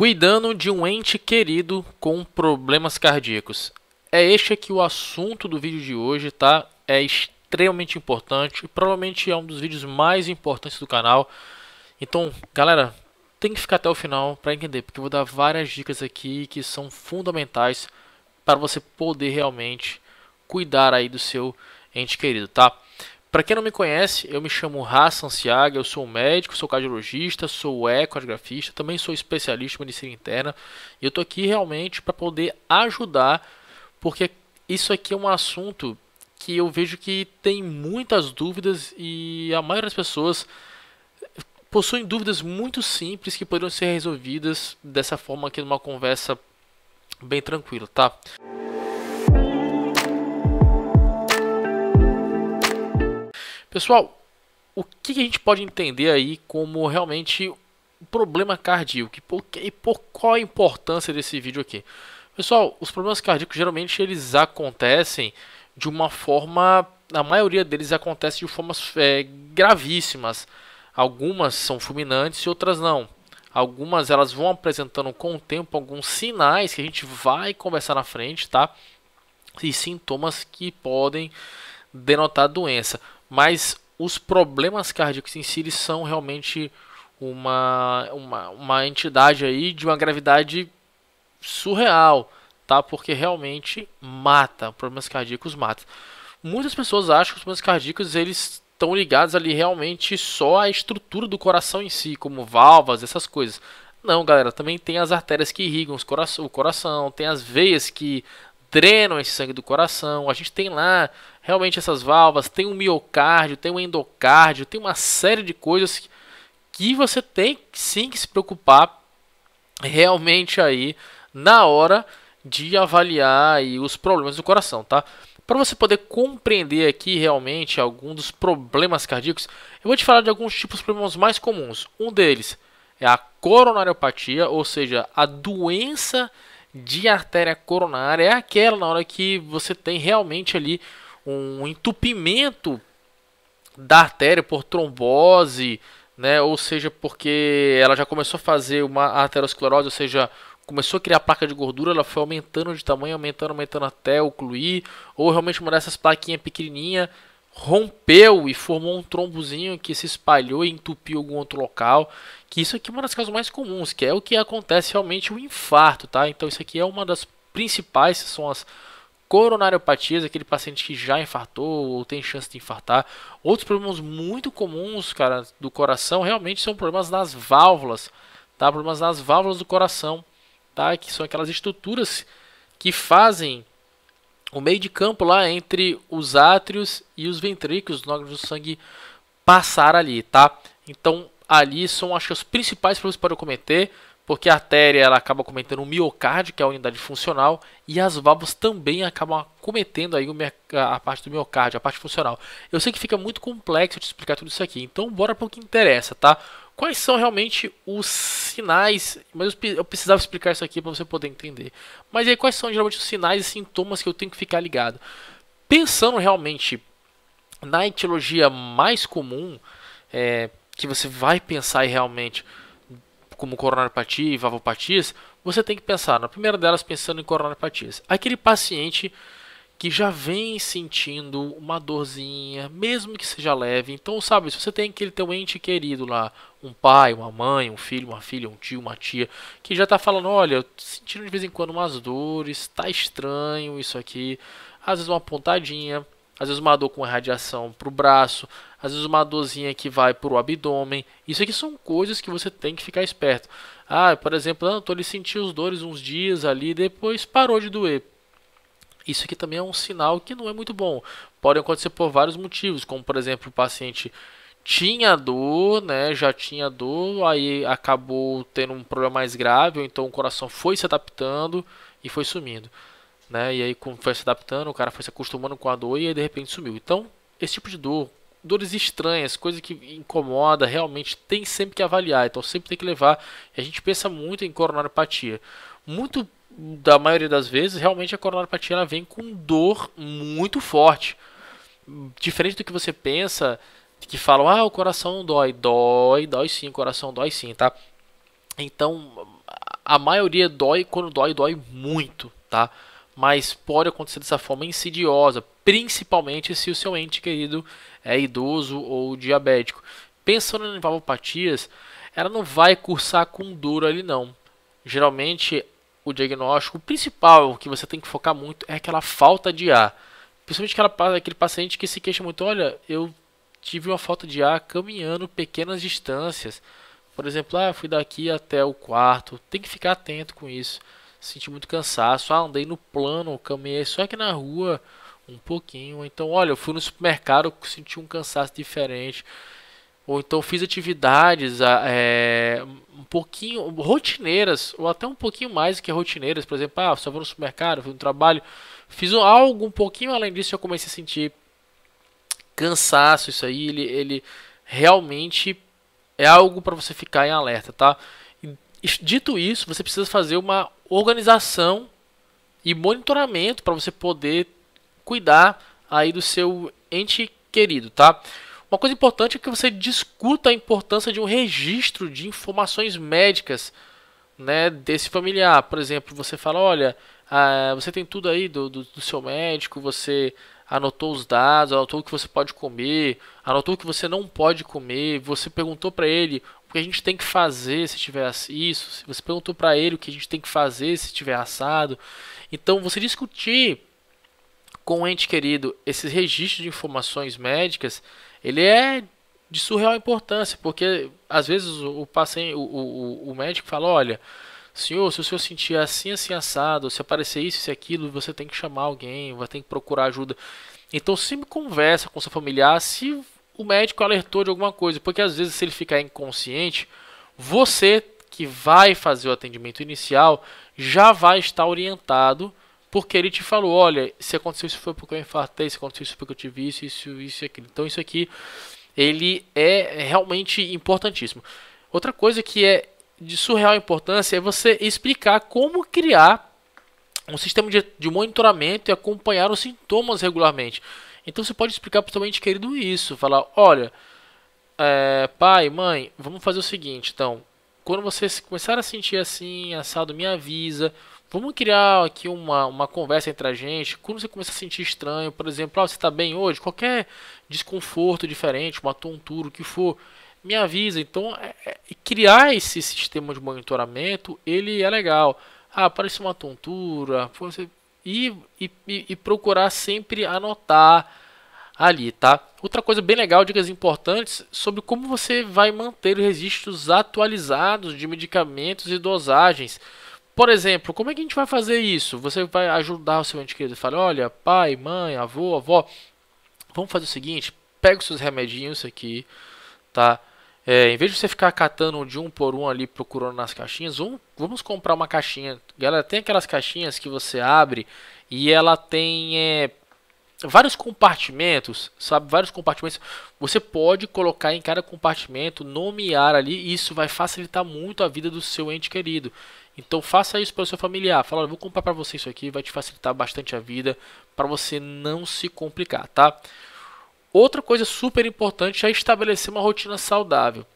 Cuidando de um ente querido com problemas cardíacos. É este aqui o assunto do vídeo de hoje, tá? É extremamente importante, e provavelmente é um dos vídeos mais importantes do canal. Então, galera, tem que ficar até o final para entender, porque eu vou dar várias dicas aqui que são fundamentais para você poder realmente cuidar aí do seu ente querido, tá? Para quem não me conhece, eu me chamo Hassan Santiago, eu sou médico, sou cardiologista, sou ecografista, também sou especialista em medicina interna e eu estou aqui realmente para poder ajudar, porque isso aqui é um assunto que eu vejo que tem muitas dúvidas e a maioria das pessoas possuem dúvidas muito simples que poderiam ser resolvidas dessa forma aqui numa conversa bem tranquila, tá? Pessoal, o que a gente pode entender aí como realmente um problema cardíaco? E por, qual a importância desse vídeo aqui? Pessoal, os problemas cardíacos geralmente eles acontecem de uma forma, a maioria deles acontece de formas é, gravíssimas. Algumas são fulminantes e outras não. Algumas elas vão apresentando com o tempo alguns sinais que a gente vai conversar na frente, tá? E sintomas que podem denotar doença mas os problemas cardíacos em si são realmente uma, uma, uma entidade aí de uma gravidade surreal, tá? Porque realmente mata, problemas cardíacos matam. Muitas pessoas acham que os problemas cardíacos eles estão ligados ali realmente só à estrutura do coração em si, como válvulas, essas coisas. Não, galera, também tem as artérias que irrigam o coração, tem as veias que drenam esse sangue do coração. A gente tem lá realmente essas válvulas, tem um miocárdio, tem um endocárdio, tem uma série de coisas que você tem sim que se preocupar realmente aí na hora de avaliar aí os problemas do coração, tá? Para você poder compreender aqui realmente algum dos problemas cardíacos, eu vou te falar de alguns tipos de problemas mais comuns. Um deles é a coronariopatia, ou seja, a doença de artéria coronária é aquela na hora que você tem realmente ali um entupimento da artéria por trombose, né? Ou seja, porque ela já começou a fazer uma arteriosclerose, ou seja, começou a criar placa de gordura, ela foi aumentando de tamanho, aumentando, aumentando até ocluir, ou realmente uma dessas plaquinhas pequenininha rompeu e formou um trombozinho que se espalhou e entupiu algum outro local, que isso aqui é uma das causas mais comuns, que é o que acontece realmente o infarto, tá? Então isso aqui é uma das principais, são as coronariopatias, aquele paciente que já infartou ou tem chance de infartar. Outros problemas muito comuns, cara, do coração realmente são problemas nas válvulas, tá? Problemas nas válvulas do coração, tá? Que são aquelas estruturas que fazem o meio de campo lá entre os átrios e os ventrículos, os nódulos do sangue passar ali, tá? Então, ali são acho que os principais problemas para eu cometer porque a artéria ela acaba cometendo o miocárdio, que é a unidade funcional, e as válvulas também acabam cometendo aí a parte do miocárdio, a parte funcional. Eu sei que fica muito complexo te explicar tudo isso aqui, então bora para o que interessa, tá? Quais são realmente os sinais? Mas eu precisava explicar isso aqui para você poder entender. Mas aí quais são geralmente os sinais e sintomas que eu tenho que ficar ligado? Pensando realmente na etiologia mais comum, é, que você vai pensar realmente como coronaripatia e valvopatias, você tem que pensar, na primeira delas, pensando em coronapatias. Aquele paciente que já vem sentindo uma dorzinha, mesmo que seja leve. Então, sabe, se você tem aquele teu ente querido lá, um pai, uma mãe, um filho, uma filha, um tio, uma tia, que já está falando, olha, eu tô sentindo de vez em quando umas dores, está estranho isso aqui, às vezes uma pontadinha, às vezes uma dor com radiação para o braço, às vezes uma dorzinha que vai para o abdômen. Isso aqui são coisas que você tem que ficar esperto. Ah, por exemplo, Antônio ah, sentindo os dores uns dias ali, depois parou de doer. Isso aqui também é um sinal que não é muito bom. Pode acontecer por vários motivos, como por exemplo, o paciente tinha dor, né, já tinha dor, aí acabou tendo um problema mais grave, ou então o coração foi se adaptando e foi sumindo né? E aí como foi se adaptando, o cara foi se acostumando com a dor e aí de repente sumiu. Então, esse tipo de dor, dores estranhas, coisa que incomoda, realmente tem sempre que avaliar, então sempre tem que levar. A gente pensa muito em coronariopatia. Muito da maioria das vezes, realmente a coronariopatia ela vem com dor muito forte. Diferente do que você pensa, que falam, ah, o coração dói, dói, dói sim, o coração dói sim, tá? Então, a maioria dói, quando dói, dói muito, tá? mas pode acontecer dessa forma insidiosa, principalmente se o seu ente querido é idoso ou diabético. Pensando em valvopatias, ela não vai cursar com dor ali não. Geralmente o diagnóstico principal que você tem que focar muito é aquela falta de ar. Principalmente aquela, aquele paciente que se queixa muito, olha, eu tive uma falta de ar caminhando pequenas distâncias. Por exemplo, ah, fui daqui até o quarto. Tem que ficar atento com isso senti muito cansaço, ah, andei no plano, caminhei só aqui na rua um pouquinho. Então, olha, eu fui no supermercado, senti um cansaço diferente. Ou então fiz atividades ah, é, um pouquinho rotineiras, ou até um pouquinho mais que rotineiras. Por exemplo, ah, só vou no supermercado, fui no trabalho. Fiz algo um pouquinho além disso, eu comecei a sentir cansaço. Isso aí, ele, ele realmente é algo para você ficar em alerta, tá? Dito isso, você precisa fazer uma organização e monitoramento para você poder cuidar aí do seu ente querido, tá? Uma coisa importante é que você discuta a importância de um registro de informações médicas, né, desse familiar. Por exemplo, você fala, olha, ah, você tem tudo aí do, do, do seu médico, você anotou os dados, anotou o que você pode comer, anotou o que você não pode comer, você perguntou para ele, o que a gente tem que fazer se tiver isso, se você perguntou para ele o que a gente tem que fazer se tiver assado. Então, você discutir com o ente querido esse registro de informações médicas, ele é de surreal importância, porque às vezes o, paciente, o, o, o médico fala, olha, senhor, se o senhor sentir assim, assim, assado, se aparecer isso, se aquilo, você tem que chamar alguém, você tem que procurar ajuda. Então sempre conversa com seu familiar se o médico alertou de alguma coisa, porque às vezes se ele ficar inconsciente, você que vai fazer o atendimento inicial já vai estar orientado, porque ele te falou, olha, se aconteceu isso foi porque eu infartei, se aconteceu isso porque eu tive isso, isso, isso e aquilo. Então isso aqui ele é realmente importantíssimo. Outra coisa que é de surreal importância é você explicar como criar um sistema de, de monitoramento e acompanhar os sintomas regularmente. Então você pode explicar para o seu ente querido isso, falar, olha, é, pai, mãe, vamos fazer o seguinte, então, quando você começar a sentir assim, assado, me avisa, vamos criar aqui uma, uma conversa entre a gente, quando você começar a sentir estranho, por exemplo, ah, você está bem hoje, qualquer desconforto diferente, uma tontura, o que for, me avisa. Então, é, é, criar esse sistema de monitoramento, ele é legal. Ah, parece uma tontura, você e, e, e procurar sempre anotar ali, tá? Outra coisa bem legal, dicas importantes sobre como você vai manter os registros atualizados de medicamentos e dosagens. Por exemplo, como é que a gente vai fazer isso? Você vai ajudar o seu ente querido e falar: olha, pai, mãe, avô, avó, vamos fazer o seguinte: pega os seus remedinhos aqui, tá? É, em vez de você ficar catando de um por um ali procurando nas caixinhas, vamos, vamos comprar uma caixinha. Galera, tem aquelas caixinhas que você abre e ela tem é, vários compartimentos, sabe? Vários compartimentos. Você pode colocar em cada compartimento, nomear ali, e isso vai facilitar muito a vida do seu ente querido. Então faça isso para o seu familiar. Fala, vou comprar para você isso aqui, vai te facilitar bastante a vida para você não se complicar, tá? Outra coisa super importante é estabelecer uma rotina saudável.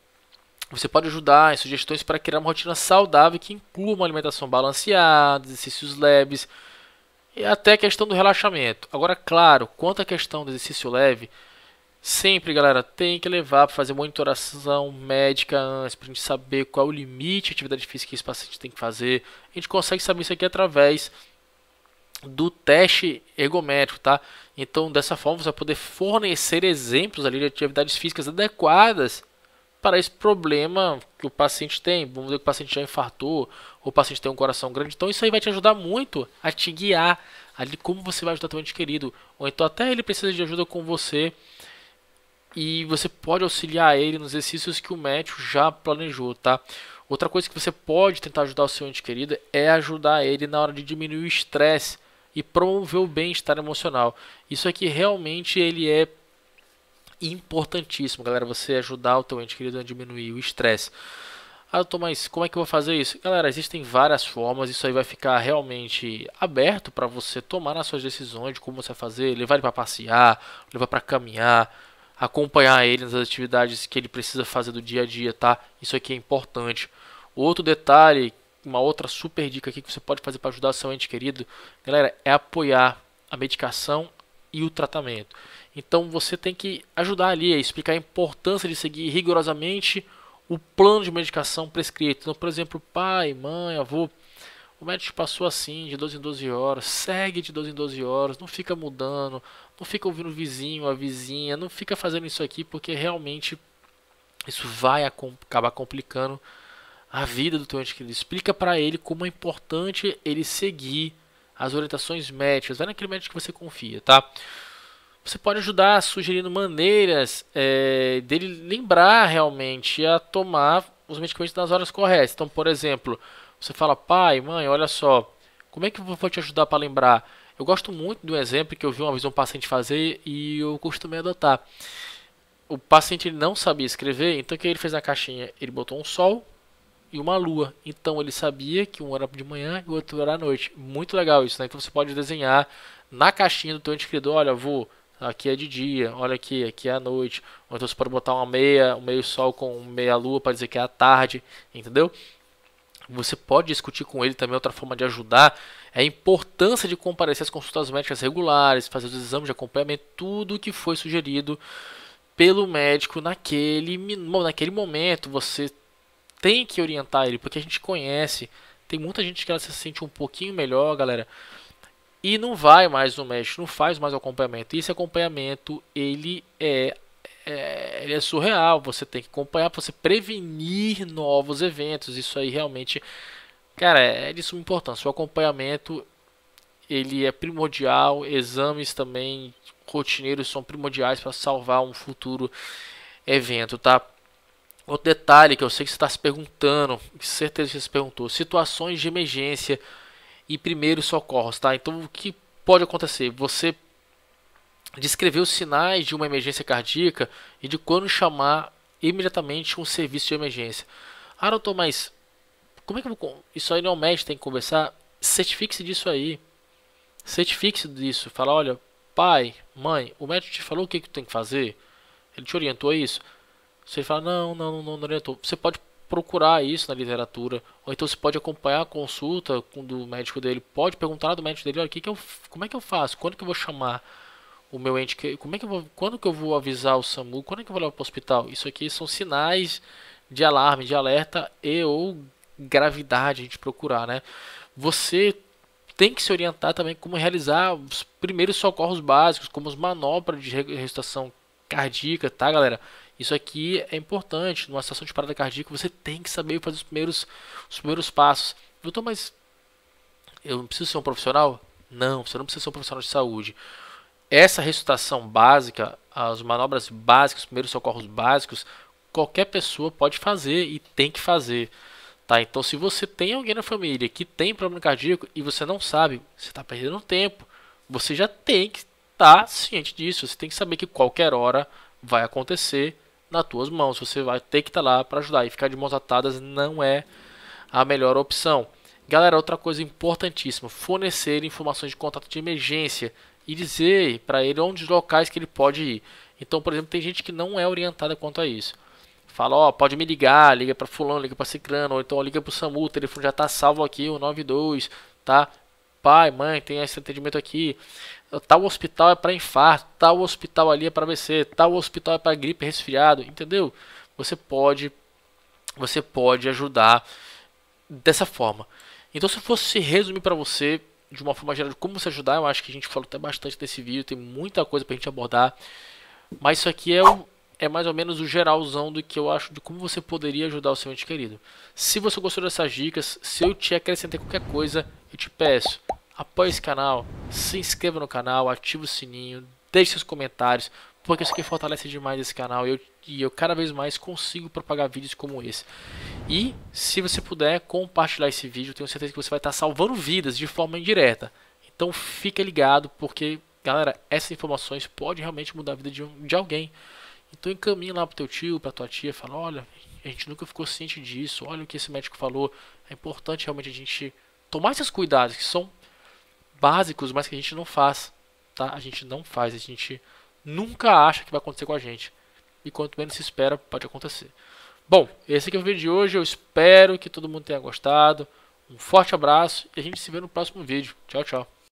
Você pode ajudar em sugestões para criar uma rotina saudável que inclua uma alimentação balanceada, exercícios leves e até a questão do relaxamento. Agora, claro, quanto à questão do exercício leve, sempre, galera, tem que levar para fazer monitoração médica antes, para a gente saber qual é o limite de atividade física que esse paciente tem que fazer. A gente consegue saber isso aqui através do teste ergométrico, tá? Então, dessa forma, você vai poder fornecer exemplos ali de atividades físicas adequadas para esse problema que o paciente tem. Vamos dizer que o paciente já infartou, ou o paciente tem um coração grande. Então, isso aí vai te ajudar muito a te guiar ali como você vai ajudar teu ente querido. Ou então, até ele precisa de ajuda com você e você pode auxiliar ele nos exercícios que o médico já planejou, tá? Outra coisa que você pode tentar ajudar o seu ente querido é ajudar ele na hora de diminuir o estresse e promover o bem-estar emocional. Isso aqui realmente ele é importantíssimo, galera, você ajudar o teu ente querido a diminuir o estresse. Ah, doutor, como é que eu vou fazer isso? Galera, existem várias formas, isso aí vai ficar realmente aberto para você tomar as suas decisões de como você vai fazer, levar ele para passear, levar para caminhar, acompanhar ele nas atividades que ele precisa fazer do dia a dia, tá? Isso aqui é importante. Outro detalhe uma outra super dica aqui que você pode fazer para ajudar seu ente querido, galera, é apoiar a medicação e o tratamento. Então você tem que ajudar ali a explicar a importância de seguir rigorosamente o plano de medicação prescrito. Então, por exemplo, pai, mãe, avô, o médico passou assim, de 12 em 12 horas, segue de 12 em 12 horas, não fica mudando, não fica ouvindo o vizinho, a vizinha, não fica fazendo isso aqui porque realmente isso vai acabar complicando a vida do teu ente Explica para ele como é importante ele seguir as orientações médicas. Vai naquele médico que você confia, tá? Você pode ajudar sugerindo maneiras é, dele lembrar realmente a tomar os medicamentos nas horas corretas. Então, por exemplo, você fala, pai, mãe, olha só, como é que eu vou te ajudar para lembrar? Eu gosto muito do exemplo que eu vi uma vez um paciente fazer e eu costumei adotar. O paciente não sabia escrever, então o que ele fez na caixinha? Ele botou um sol, e uma lua. Então ele sabia que um era de manhã e o outro era à noite. Muito legal isso, né? Então você pode desenhar na caixinha do teu inscritor, olha, vou aqui é de dia, olha aqui, aqui é à noite. Ou então você pode botar uma meia, um meio sol com meia lua para dizer que é à tarde, entendeu? Você pode discutir com ele também outra forma de ajudar. É a importância de comparecer às consultas médicas regulares, fazer os exames de acompanhamento, tudo o que foi sugerido pelo médico naquele, naquele momento. Você tem que orientar ele, porque a gente conhece. Tem muita gente que ela se sente um pouquinho melhor, galera. E não vai mais no médico, não faz mais acompanhamento. E esse acompanhamento, ele é, é, ele é surreal. Você tem que acompanhar para você prevenir novos eventos. Isso aí realmente, cara, é de suma importância. O acompanhamento, ele é primordial. Exames também rotineiros são primordiais para salvar um futuro evento, tá? Outro detalhe que eu sei que você está se perguntando, certeza que você se perguntou, situações de emergência e primeiros socorros, tá? Então o que pode acontecer? Você descrever os sinais de uma emergência cardíaca e de quando chamar imediatamente um serviço de emergência. Ah, doutor, mas como é que eu vou... Isso aí não é o médico tem que conversar? Certifique-se disso aí. Certifique-se disso. Fala, olha, pai, mãe, o médico te falou o que, que tu tem que fazer? Ele te orientou a isso? Você fala, não, não, não, não orientou. É você pode procurar isso na literatura, ou então você pode acompanhar a consulta do médico dele, pode perguntar do médico dele, olha, que que eu, como é que eu faço? Quando que eu vou chamar o meu ente, como é que eu vou, quando que eu vou avisar o SAMU? Quando é que eu vou levar para o hospital? Isso aqui são sinais de alarme, de alerta e ou gravidade a gente procurar, né? Você tem que se orientar também como realizar os primeiros socorros básicos, como as manobras de ressuscitação cardíaca, tá, galera? Isso aqui é importante. Numa situação de parada cardíaca, você tem que saber fazer os primeiros, os primeiros passos. Doutor, mas eu não preciso ser um profissional? Não, você não precisa ser um profissional de saúde. Essa ressuscitação básica, as manobras básicas, os primeiros socorros básicos, qualquer pessoa pode fazer e tem que fazer. Tá? Então, se você tem alguém na família que tem problema cardíaco e você não sabe, você está perdendo tempo. Você já tem que estar tá ciente disso. Você tem que saber que qualquer hora vai acontecer nas tuas mãos. Você vai ter que estar tá lá para ajudar. E ficar de mãos atadas não é a melhor opção. Galera, outra coisa importantíssima: fornecer informações de contato de emergência e dizer para ele onde os locais que ele pode ir. Então, por exemplo, tem gente que não é orientada quanto a isso. Fala, ó, pode me ligar, liga para fulano, liga para ciclano, ou então liga para o SAMU, o telefone já está salvo aqui, o 92, tá? pai, mãe, tem esse atendimento aqui. Tal hospital é para infarto, tal hospital ali é para AVC, tal hospital é para gripe, resfriado, entendeu? Você pode você pode ajudar dessa forma. Então se eu fosse resumir para você de uma forma geral de como você ajudar, eu acho que a gente falou até bastante nesse vídeo, tem muita coisa para a gente abordar. Mas isso aqui é um, é mais ou menos o geralzão do que eu acho de como você poderia ajudar o seu ente querido. Se você gostou dessas dicas, se eu te acrescentei qualquer coisa, eu te peço, apoie esse canal, se inscreva no canal, ative o sininho, deixe seus comentários, porque isso aqui fortalece demais esse canal e eu, e eu cada vez mais consigo propagar vídeos como esse. E se você puder compartilhar esse vídeo, tenho certeza que você vai estar salvando vidas de forma indireta. Então fica ligado, porque, galera, essas informações podem realmente mudar a vida de, de alguém. Então encaminha lá pro teu tio, pra tua tia, fala, olha, a gente nunca ficou ciente disso, olha o que esse médico falou. É importante realmente a gente tomar esses cuidados que são básicos, mas que a gente não faz, tá? A gente não faz, a gente nunca acha que vai acontecer com a gente. E quanto menos se espera, pode acontecer. Bom, esse aqui é o vídeo de hoje. Eu espero que todo mundo tenha gostado. Um forte abraço e a gente se vê no próximo vídeo. Tchau, tchau.